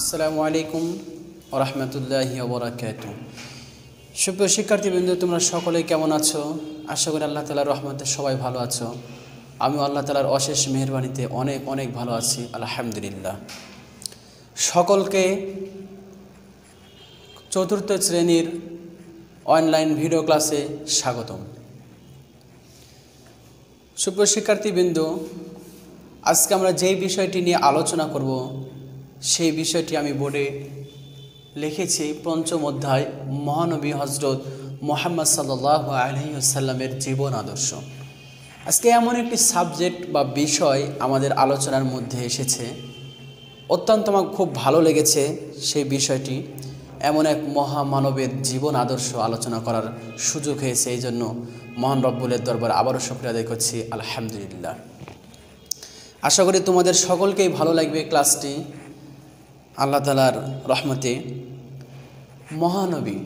আসসালামু আলাইকুম রহমতুল্লাহি ওবরাকাত সুপ্রিয় শিক্ষার্থীবৃন্দ তোমরা সকলেই কেমন আছো আশা করি আল্লাহ তালার রহমতে সবাই ভালো আছো আমি আল্লাহ তালার অশেষ মেহরবানিতে অনেক অনেক ভালো আছি আলহামদুলিল্লাহ সকলকে চতুর্থ শ্রেণীর অনলাইন ভিডিও ক্লাসে স্বাগতম সুপ্রিয় শিক্ষার্থীবৃন্দ আজকে আমরা যেই বিষয়টি নিয়ে আলোচনা করব সেই বিষয়টি আমি বোর্ডে লিখেছি পঞ্চম অধ্যায় মহানবী হজরত মোহাম্মদ সাল্লাহ আলহিসাল্লামের জীবন আদর্শ আজকে এমন একটি সাবজেক্ট বা বিষয় আমাদের আলোচনার মধ্যে এসেছে অত্যন্ত আমার খুব ভালো লেগেছে সেই বিষয়টি এমন এক মহামানবের জীবন আদর্শ আলোচনা করার সুযোগ হয়েছে এই জন্য মহান রব্বুলের দরবার আবারও সক্রিয় আদায় করছি আলহামদুলিল্লাহ আশা করি তোমাদের সকলকেই ভালো লাগবে ক্লাসটি আল্লাহ তালার রহমতে মহানবী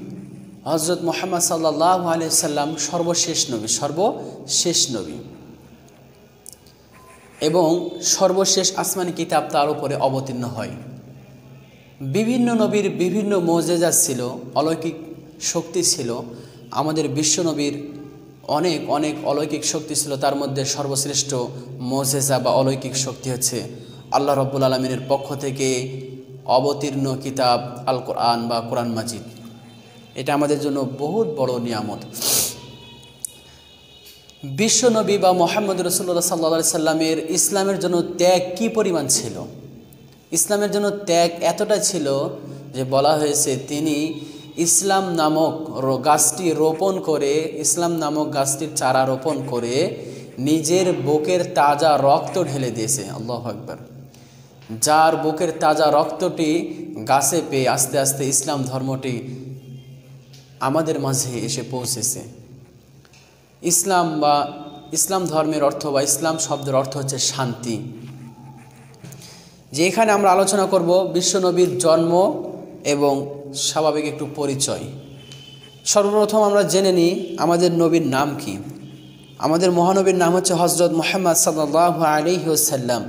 হজরত মোহাম্মদ সাল্লাহ সাল্লাম সর্বশেষ নবী সর্বশেষ নবী এবং সর্বশেষ আসমানি কিতাব তার উপরে অবতীর্ণ হয় বিভিন্ন নবীর বিভিন্ন মজেজা ছিল অলৌকিক শক্তি ছিল আমাদের বিশ্বনবীর অনেক অনেক অলৌকিক শক্তি ছিল তার মধ্যে সর্বশ্রেষ্ঠ মজেজা বা অলৌকিক শক্তি হচ্ছে আল্লাহ রব্বুল আলমিনের পক্ষ থেকে অবতীর্ণ কিতাব আল কোরআন বা কোরআন মাজিদ এটা আমাদের জন্য বহুত বড় নিয়ামত বিশ্বনবী বা মোহাম্মদ রসুল্লাহ সাল্লা সাল্লামের ইসলামের জন্য ত্যাগ কি পরিমাণ ছিল ইসলামের জন্য ত্যাগ এতটা ছিল যে বলা হয়েছে তিনি ইসলাম নামক গাছটি রোপণ করে ইসলাম নামক গাছটির চারা রোপণ করে নিজের বুকের তাজা রক্ত ঢেলে দিয়েছে আল্লাহ আকবর যার বুকের তাজা রক্তটি গাছে পেয়ে আস্তে আস্তে ইসলাম ধর্মটি আমাদের মাঝে এসে পৌঁছেছে ইসলাম বা ইসলাম ধর্মের অর্থ বা ইসলাম শব্দের অর্থ হচ্ছে শান্তি যে এখানে আমরা আলোচনা করব বিশ্বনবীর জন্ম এবং স্বাভাবিক একটু পরিচয় সর্বপ্রথম আমরা জেনে নিই আমাদের নবীর নাম কি আমাদের মহানবীর নাম হচ্ছে হজরত মোহাম্মদ সাল্লাহ আলিহসাল্লাম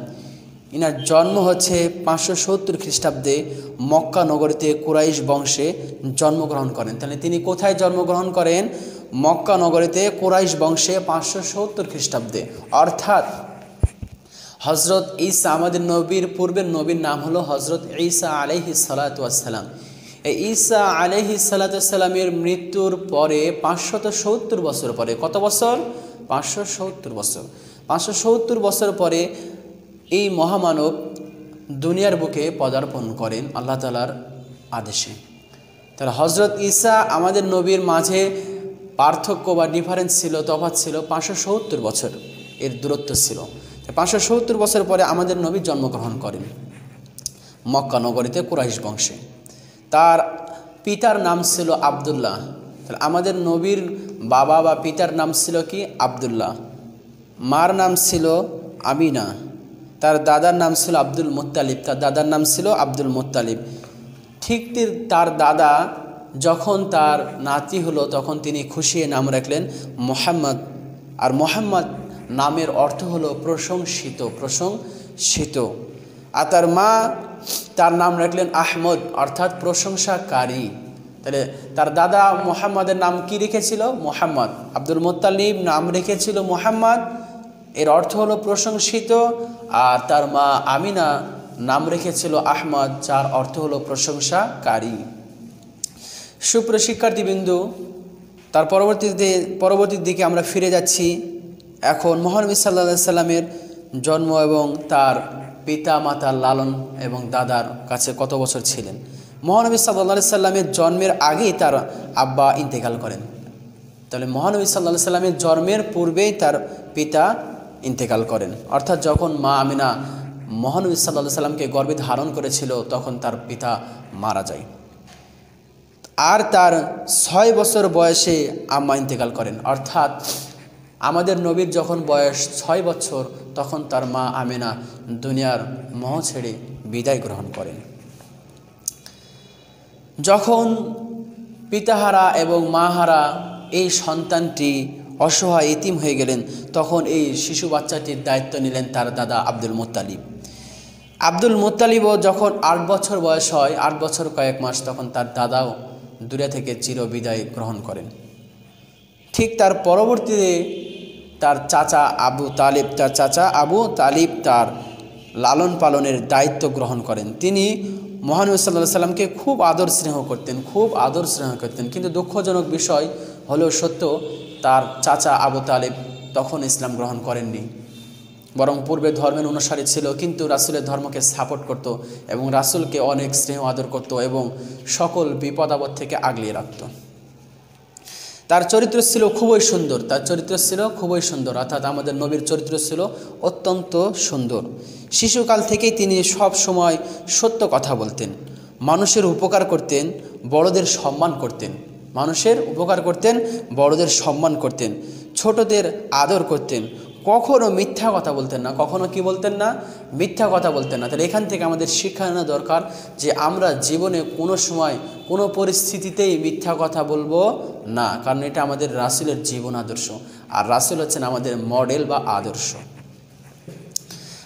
ইনার জন্ম হচ্ছে পাঁচশো সত্তর খ্রিস্টাব্দে মক্কা নগরীতে কুরাইশ বংশে জন্মগ্রহণ করেন তাহলে তিনি কোথায় জন্মগ্রহণ করেন মক্কা নগরীতে কুরাইশ বংশে পাঁচশো সত্তর খ্রিস্টাব্দে অর্থাৎ হজরত ঈসা আমাদের নবীর পূর্বের নবীর নাম হলো হজরত ঈসা আলহি সালাতাম এই ঈসা আলহি সালাতামের মৃত্যুর পরে পাঁচশত সত্তর বছর পরে কত বছর পাঁচশো সত্তর বছর পাঁচশো সত্তর বছর পরে এই মহামানব দুনিয়ার বুকে পদার্পণ করেন আল্লাহ তালার আদেশে তাহলে হজরত ঈসা আমাদের নবীর মাঝে পার্থক্য বা ডিফারেন্স ছিল তফাত ছিল পাঁচশো সত্তর বছর এর দূরত্ব ছিল পাঁচশো সত্তর বছর পরে আমাদের নবী জন্মগ্রহণ করেন মক্কা নগরীতে কুরাইশ বংশে তার পিতার নাম ছিল আবদুল্লাহ তাহলে আমাদের নবীর বাবা বা পিতার নাম ছিল কি আবদুল্লাহ মার নাম ছিল আমিনা তার দাদার নাম ছিল আব্দুল মোত্তালিব তার দাদার নাম ছিল আব্দুল মোত্তালিব ঠিক তার দাদা যখন তার নাতি হলো তখন তিনি খুশিয়ে নাম রাখলেন মোহাম্মদ আর মোহাম্মদ নামের অর্থ হলো প্রশংসিত প্রশংসিত আর তার মা তার নাম রাখলেন আহমদ অর্থাৎ প্রশংসাকারী তাহলে তার দাদা মোহাম্মদের নাম কি রেখেছিল মোহাম্মদ আব্দুল মোত্তালিব নাম রেখেছিল মোহাম্মদ এর অর্থ হলো প্রশংসিত আর তার মা আমিনা নাম রেখেছিল আহমদ যার অর্থ হলো প্রশংসাকারী সুপ্র শিক্ষার্থীবিন্দু তার পরবর্তীতে পরবর্তীর দিকে আমরা ফিরে যাচ্ছি এখন মহানবী সাল্লা সাল্লামের জন্ম এবং তার পিতা মাতার লালন এবং দাদার কাছে কত বছর ছিলেন মহানবী সাল্লা সাল্লামের জন্মের আগেই তার আব্বা ইন্তেকাল করেন তাহলে মহানবী সাল্লা সাল্লামের জন্মের পূর্বেই তার পিতা ইন্তেকাল করেন অর্থাৎ যখন মা আমিনা মহানবী সাল্লাহ সাল্লামকে গর্বে ধারণ করেছিল তখন তার পিতা মারা যায় আর তার ছয় বছর বয়সে আম্মা ইন্তেকাল করেন অর্থাৎ আমাদের নবীর যখন বয়স ছয় বছর তখন তার মা আমিনা দুনিয়ার মহ ছেড়ে বিদায় গ্রহণ করেন যখন পিতাহারা এবং মাহারা এই সন্তানটি অসহায় এতিম হয়ে গেলেন তখন এই শিশু বাচ্চাটির দায়িত্ব নিলেন তার দাদা আব্দুল মোত্তালিব আব্দুল মোত্তালিবও যখন আট বছর বয়স হয় আট বছর কয়েক মাস তখন তার দাদাও দূরে থেকে চিরবিদায় গ্রহণ করেন ঠিক তার পরবর্তীতে তার চাচা আবু তালিব তার চাচা আবু তালিব তার লালন পালনের দায়িত্ব গ্রহণ করেন তিনি মহানবী সাল্লাহ সাল্লামকে খুব আদর স্নেহ করতেন খুব আদর স্নেহ করতেন কিন্তু দুঃখজনক বিষয় হলেও সত্য তার চাচা আবু তালেব তখন ইসলাম গ্রহণ করেননি বরং পূর্বে ধর্মের অনুসারী ছিল কিন্তু রাসুলের ধর্মকে সাপোর্ট করত এবং রাসুলকে অনেক স্নেহ আদর করত এবং সকল বিপদ আপদ থেকে আগলিয়ে রাখত তার চরিত্র ছিল খুবই সুন্দর তার চরিত্র ছিল খুবই সুন্দর অর্থাৎ আমাদের নবীর চরিত্র ছিল অত্যন্ত সুন্দর শিশুকাল থেকেই তিনি সব সময় সত্য কথা বলতেন মানুষের উপকার করতেন বড়দের সম্মান করতেন মানুষের উপকার করতেন বড়দের সম্মান করতেন ছোটদের আদর করতেন কখনো মিথ্যা কথা বলতেন না কখনো কি বলতেন না মিথ্যা কথা বলতেন না তাহলে এখান থেকে আমাদের শিক্ষা নেওয়া দরকার যে আমরা জীবনে কোনো সময় কোনো পরিস্থিতিতেই মিথ্যা কথা বলবো না কারণ এটা আমাদের রাসুলের জীবন আদর্শ আর রাসুল হচ্ছেন আমাদের মডেল বা আদর্শ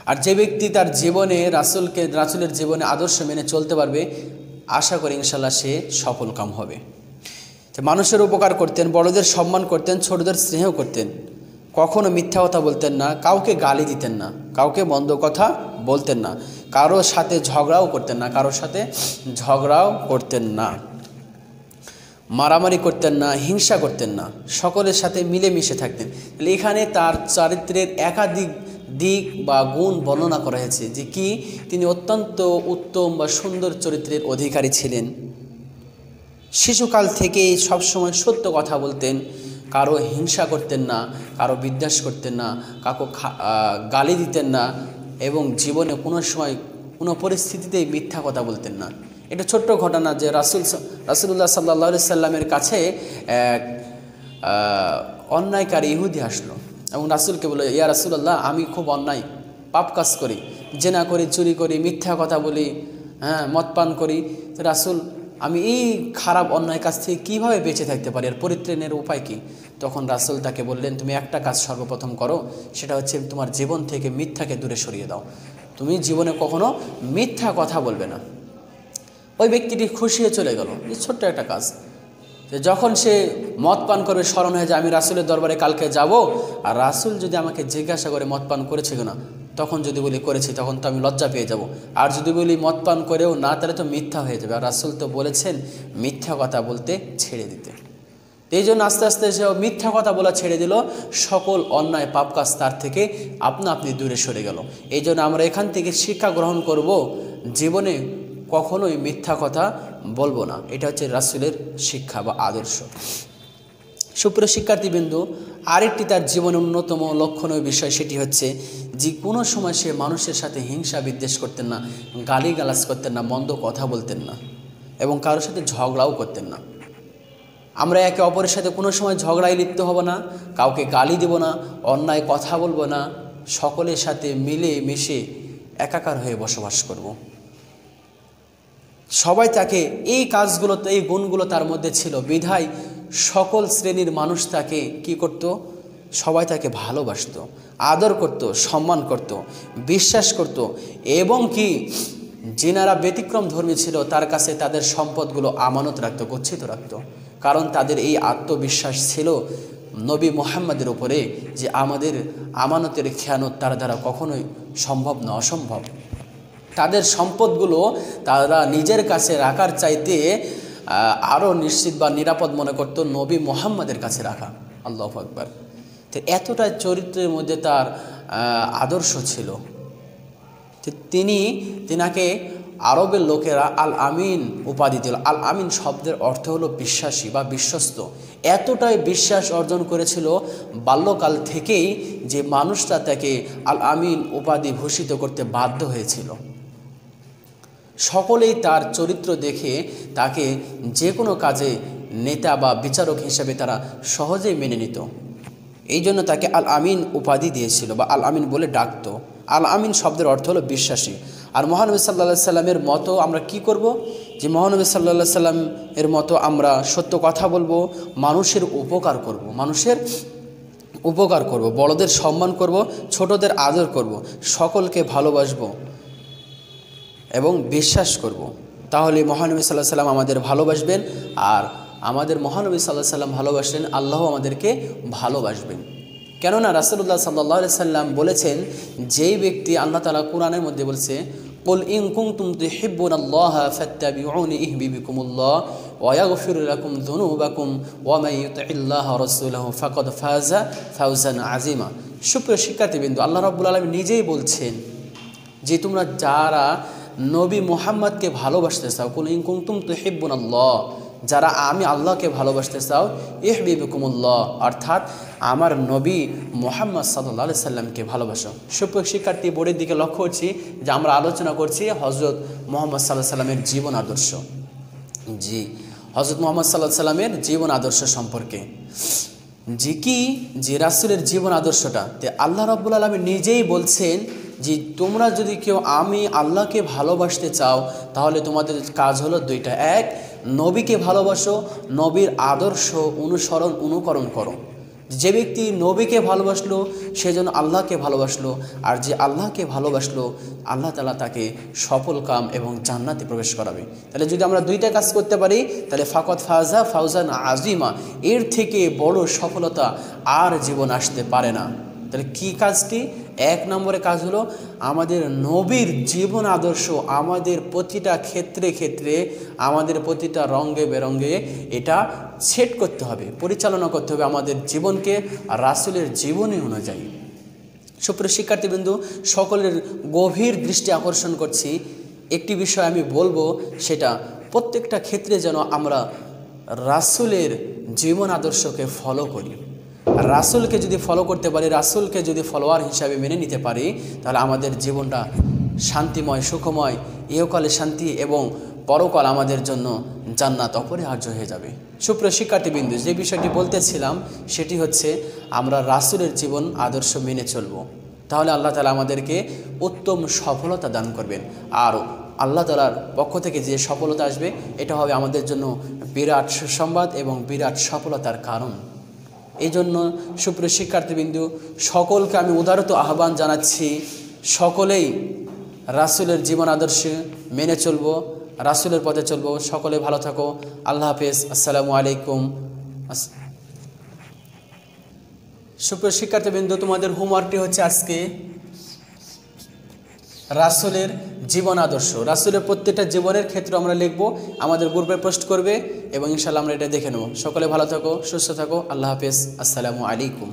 আর যে ব্যক্তি তার জীবনে রাসুলকে রাসুলের জীবনে আদর্শ মেনে চলতে পারবে আশা করি ইনশাল্লাহ সে সফলকাম হবে যে মানুষের উপকার করতেন বড়দের সম্মান করতেন ছোটদের স্নেহ করতেন কখনো মিথ্যা কথা বলতেন না কাউকে গালি দিতেন না কাউকে বন্ধ কথা বলতেন না কারোর সাথে ঝগড়াও করতেন না কারোর সাথে ঝগড়াও করতেন না মারামারি করতেন না হিংসা করতেন না সকলের সাথে মিলেমিশে থাকতেন তাহলে এখানে তার চারিত্রের একাধিক দিক বা গুণ বর্ণনা করা হয়েছে যে কি তিনি অত্যন্ত উত্তম বা সুন্দর চরিত্রের অধিকারী ছিলেন শিশুকাল থেকে সবসময় সত্য কথা বলতেন কারো হিংসা করতেন না কারো বিদ্বেষ করতেন না কাকো গালি দিতেন না এবং জীবনে কোনো সময় কোনো পরিস্থিতিতেই মিথ্যা কথা বলতেন না এটা ছোট্ট ঘটনা যে রাসুল রাসুল্লাহ সাল্লা সাল্লামের কাছে অন্যায়কারী ইহুদি আসলো এবং রাসুলকে বলল ইয়া রাসুল্লাহ আমি খুব অন্যায় পাপ কাজ করি জেনা করি চুরি করি মিথ্যা কথা বলি হ্যাঁ মদ পান করি রাসুল আমি এই খারাপ অন্যায় কাজ থেকে কীভাবে বেঁচে থাকতে পারি আর পরিত্রাণের উপায় কী তখন রাসুল তাকে বললেন তুমি একটা কাজ সর্বপ্রথম করো সেটা হচ্ছে তোমার জীবন থেকে মিথ্যাকে দূরে সরিয়ে দাও তুমি জীবনে কখনো মিথ্যা কথা বলবে না ওই ব্যক্তিটি খুশি হয়ে চলে গেল এই ছোট্ট একটা কাজ যখন সে মদ পান করবে স্মরণ হয়ে যায় আমি রাসুলের দরবারে কালকে যাব আর রাসুল যদি আমাকে জিজ্ঞাসা করে মদ পান করেছে কিনা তখন যদি বলি করেছি তখন তো আমি লজ্জা পেয়ে যাব আর যদি বলি মদ পান করেও না তাহলে তো মিথ্যা হয়ে যাবে আর রাসুল তো বলেছেন মিথ্যা কথা বলতে ছেড়ে দিতে এই জন্য আস্তে আস্তে সে মিথ্যা কথা বলা ছেড়ে দিল সকল অন্যায় পাপ কাজ তার থেকে আপনা আপনি দূরে সরে গেল এই জন্য আমরা এখান থেকে শিক্ষা গ্রহণ করব জীবনে কখনোই মিথ্যা কথা বলবো না এটা হচ্ছে রাসুলের শিক্ষা বা আদর্শ সুপ্রিয় শিক্ষার্থীবৃন্দ আরেকটি তার জীবনের অন্যতম লক্ষণীয় বিষয় সেটি হচ্ছে যে কোনো সময় সে মানুষের সাথে হিংসা বিদ্বেষ করতেন না গালি গালাজ করতেন না মন্দ কথা বলতেন না এবং কারোর সাথে ঝগড়াও করতেন না আমরা একে অপরের সাথে কোনো সময় ঝগড়ায় লিপ্ত হব না কাউকে গালি দেব না অন্যায় কথা বলবো না সকলের সাথে মিলে মিশে একাকার হয়ে বসবাস করব। সবাই তাকে এই কাজগুলো এই গুণগুলো তার মধ্যে ছিল বিধায় সকল শ্রেণীর মানুষ তাকে কী করত সবাই তাকে ভালোবাসত আদর করত সম্মান করত বিশ্বাস করত এবং কি যেনারা ব্যতিক্রম ধর্মী ছিল তার কাছে তাদের সম্পদগুলো আমানত রাখত গচ্ছিত রাখত কারণ তাদের এই আত্মবিশ্বাস ছিল নবী মোহাম্মদের উপরে যে আমাদের আমানতের খেয়ানত তার দ্বারা কখনোই সম্ভব না অসম্ভব তাদের সম্পদগুলো তারা নিজের কাছে রাখার চাইতে আরও নিশ্চিত বা নিরাপদ মনে করত নবী মোহাম্মদের কাছে রাখা আল্লাহ আকবর তো এতটা চরিত্রের মধ্যে তার আদর্শ ছিল তিনি তিনাকে আরবের লোকেরা আল আমিন উপাধি দিল আল আমিন শব্দের অর্থ হলো বিশ্বাসী বা বিশ্বস্ত এতটাই বিশ্বাস অর্জন করেছিল বাল্যকাল থেকেই যে মানুষটা তাকে আল আমিন উপাধি ভূষিত করতে বাধ্য হয়েছিল সকলেই তার চরিত্র দেখে তাকে যে কোনো কাজে নেতা বা বিচারক হিসেবে তারা সহজেই মেনে নিত এই জন্য তাকে আল আমিন উপাধি দিয়েছিল বা আল আমিন বলে ডাকত আল আমিন শব্দের অর্থ হলো বিশ্বাসী আর মহানবী সাল্লা সাল্লামের মতো আমরা কি করব যে মহানবী সাল্লা সাল্লাম এর মতো আমরা সত্য কথা বলবো মানুষের উপকার করব। মানুষের উপকার করব। বড়দের সম্মান করব ছোটদের আদর করব। সকলকে ভালোবাসবো এবং বিশ্বাস করব। তাহলে মহানবী সাল্লাহ সাল্লাম আমাদের ভালোবাসবেন আর আমাদের মহানবী সাল্লাহ সাল্লাম ভালোবাসেন আল্লাহ আমাদেরকে ভালোবাসবেন কেননা রাসেলুল্লাহ সাল্লাহ সাল্লাম বলেছেন যেই ব্যক্তি আল্লাহ তালা কোরআনের মধ্যে বলছে قل إن كنتم تحبون الله ওয়া إحببكم الله ধনু বাকুম ওয়া ومن يطع الله رسوله فقد ফাজা ফাউজান عظيما সুপ্রিয় শিক্ষার্থীবৃন্দ আল্লাহ রাব্বুল আলমী নিজেই বলছেন যে তোমরা যারা নবী মোহাম্মদকে ভালোবাসতে চাও কুল ইনকুমতুম তুহিব্বুন আল্লাহ যারা আমি আল্লাহকে ভালোবাসতে চাও ইহবিবকুমুল্লাহ অর্থাৎ আমার নবী মোহাম্মদ সাল্লা সাল্লামকে ভালোবাসো সুপ্রিয় শিক্ষার্থী বোর্ডের দিকে লক্ষ্য করছি যে আমরা আলোচনা করছি হজরত মোহাম্মদ সাল্লাহ সাল্লামের জীবন আদর্শ জি হজরত মোহাম্মদ সাল্লাহ সাল্লামের জীবন আদর্শ সম্পর্কে যে কি যে রাসুলের জীবন আদর্শটা তে আল্লাহ রব্বুল আলমী নিজেই বলছেন যে তোমরা যদি কেউ আমি আল্লাহকে ভালোবাসতে চাও তাহলে তোমাদের কাজ হলো দুইটা এক নবীকে ভালোবাসো নবীর আদর্শ অনুসরণ অনুকরণ করো যে ব্যক্তি নবীকে ভালোবাসলো সে যেন আল্লাহকে ভালোবাসলো আর যে আল্লাহকে ভালোবাসলো আল্লাহ তালা তাকে সফল কাম এবং জান্নাতে প্রবেশ করাবে তাহলে যদি আমরা দুইটা কাজ করতে পারি তাহলে ফাকত ফাজা ফাউজান আজিমা এর থেকে বড় সফলতা আর জীবন আসতে পারে না তাহলে কি কাজটি এক নম্বরে কাজ হলো আমাদের নবীর জীবন আদর্শ আমাদের প্রতিটা ক্ষেত্রে ক্ষেত্রে আমাদের প্রতিটা রঙ্গে বেরঙ্গে এটা সেট করতে হবে পরিচালনা করতে হবে আমাদের জীবনকে রাসুলের জীবনী অনুযায়ী সুপ্রিয় শিক্ষার্থীবৃন্দু সকলের গভীর দৃষ্টি আকর্ষণ করছি একটি বিষয় আমি বলবো সেটা প্রত্যেকটা ক্ষেত্রে যেন আমরা রাসুলের জীবন আদর্শকে ফলো করি রাসুলকে যদি ফলো করতে পারি রাসুলকে যদি ফলোয়ার হিসাবে মেনে নিতে পারি তাহলে আমাদের জীবনটা শান্তিময় সুখময় ইহকালে শান্তি এবং পরকাল আমাদের জন্য জান্নাত অপরিহার্য হয়ে যাবে সুপ্রিয় শিক্ষার্থীবিন্দু যে বিষয়টি বলতেছিলাম সেটি হচ্ছে আমরা রাসুলের জীবন আদর্শ মেনে চলব তাহলে আল্লাহ তালা আমাদেরকে উত্তম সফলতা দান করবেন আর আল্লাহ তালার পক্ষ থেকে যে সফলতা আসবে এটা হবে আমাদের জন্য বিরাট সুসংবাদ এবং বিরাট সফলতার কারণ এই জন্য সুপ্রিয় শিক্ষার্থীবৃন্দু সকলকে আমি উদারত আহ্বান জানাচ্ছি সকলেই রাসুলের জীবন আদর্শে মেনে চলব রাসুলের পথে চলব সকলে ভালো থাকো আল্লাহ হাফেজ আসসালামু আলাইকুম সুপ্রিয় শিক্ষার্থীবৃন্দু তোমাদের হোমওয়ার্কটি হচ্ছে আজকে রাসুলের জীবন আদর্শ রাসুলের প্রত্যেকটা জীবনের ক্ষেত্রে আমরা লিখব আমাদের গ্রুপে পোস্ট করবে এবং ইনশাল্লাহ আমরা এটা দেখে নেব সকলে ভালো থাকো সুস্থ থাকো আল্লাহ হাফেজ আসসালামু আলাইকুম